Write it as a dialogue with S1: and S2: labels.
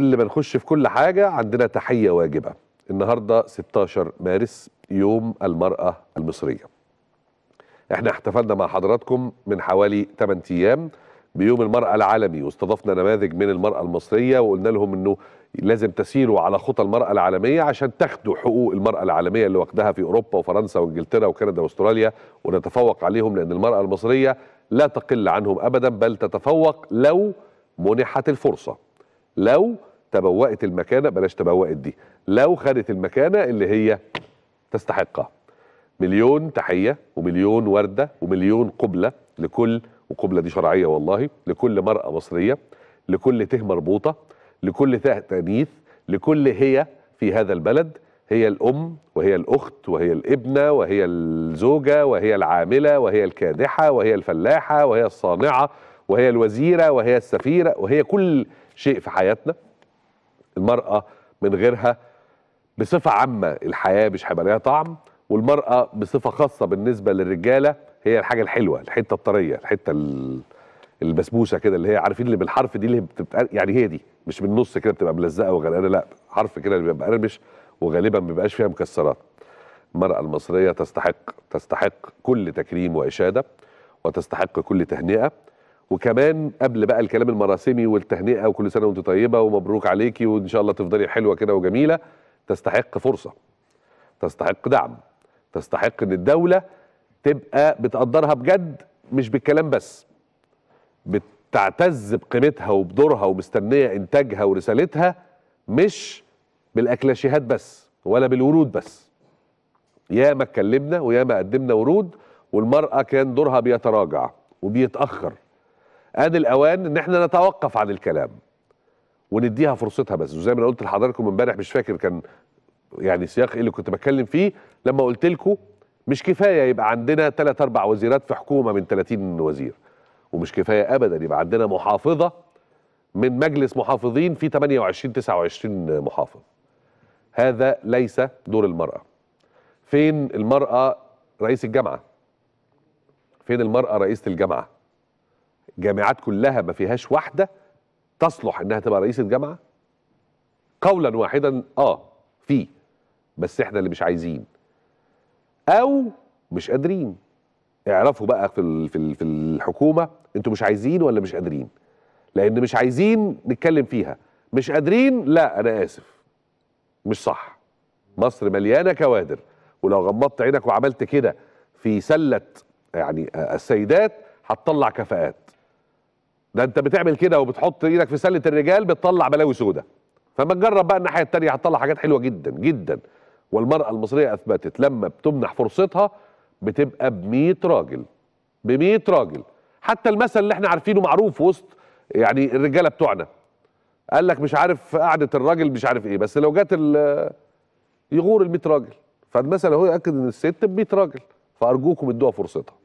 S1: قبل ما نخش في كل حاجة عندنا تحية واجبة النهاردة 16 مارس يوم المرأة المصرية احنا احتفلنا مع حضراتكم من حوالي 8 أيام بيوم المرأة العالمي واستضفنا نماذج من المرأة المصرية وقلنا لهم انه لازم تسيروا على خطى المرأة العالمية عشان تاخدوا حقوق المرأة العالمية اللي واخدها في أوروبا وفرنسا وانجلترا وكندا واستراليا ونتفوق عليهم لأن المرأة المصرية لا تقل عنهم أبدا بل تتفوق لو منحت الفرصة لو تبوأت المكانة بلاش تبوأت دي لو خدت المكانة اللي هي تستحقها مليون تحية ومليون وردة ومليون قبلة لكل وقبلة دي شرعية والله لكل مرأة مصرية لكل ته مربوطة لكل ته تانيث لكل هي في هذا البلد هي الأم وهي الأخت وهي الابنة وهي الزوجة وهي العاملة وهي الكادحة وهي الفلاحة وهي الصانعة وهي الوزيرة وهي السفيرة وهي كل شيء في حياتنا المرأة من غيرها بصفة عامة الحياة مش هيبقى ليها طعم والمرأة بصفة خاصة بالنسبة للرجالة هي الحاجة الحلوة الحتة الطرية الحتة البسبوسة كده اللي هي عارفين اللي بالحرف دي اللي بتبقى يعني هي دي مش بالنص كده بتبقى ملزقة وغرقانة لا حرف كده اللي بيبقى قرمش وغالبا ما بيبقاش فيها مكسرات المرأة المصرية تستحق تستحق كل تكريم وإشادة وتستحق كل تهنئة وكمان قبل بقى الكلام المراسمي والتهنئه وكل سنه وانت طيبه ومبروك عليكي وان شاء الله تفضلي حلوه كده وجميله تستحق فرصه تستحق دعم تستحق ان الدوله تبقى بتقدرها بجد مش بالكلام بس بتعتز بقيمتها وبدورها ومستنيه انتاجها ورسالتها مش بالاكلاشيهات بس ولا بالورود بس ياما اتكلمنا وياما قدمنا ورود والمراه كان دورها بيتراجع وبيتاخر ادي الاوان ان احنا نتوقف عن الكلام ونديها فرصتها بس وزي ما انا قلت لحضراتكم امبارح مش فاكر كان يعني سياق ايه اللي كنت بتكلم فيه لما قلت لكم مش كفايه يبقى عندنا ثلاث اربع وزيرات في حكومه من 30 وزير ومش كفايه ابدا يبقى عندنا محافظه من مجلس محافظين في 28 29 محافظ هذا ليس دور المراه فين المراه رئيس الجامعه فين المراه رئيسه الجامعه جامعات كلها ما فيهاش واحده تصلح انها تبقى رئيس الجامعه قولا واحدا اه في بس احنا اللي مش عايزين او مش قادرين اعرفوا بقى في في في الحكومه انتوا مش عايزين ولا مش قادرين لان مش عايزين نتكلم فيها مش قادرين لا انا اسف مش صح مصر مليانه كوادر ولو غمضت عينك وعملت كده في سله يعني السيدات هتطلع كفاءات ده انت بتعمل كده وبتحط ايدك في سله الرجال بتطلع بلاوي سودة فما تجرب بقى الناحيه الثانيه هتطلع حاجات حلوه جدا جدا والمراه المصريه اثبتت لما بتمنح فرصتها بتبقى ب 100 راجل ب 100 راجل حتى المثل اللي احنا عارفينه معروف وسط يعني الرجاله بتوعنا قال لك مش عارف قعده الراجل مش عارف ايه بس لو جت يغور ال 100 راجل فالمثل اهو ياكد ان الست ب 100 راجل فارجوكم ادوها فرصتها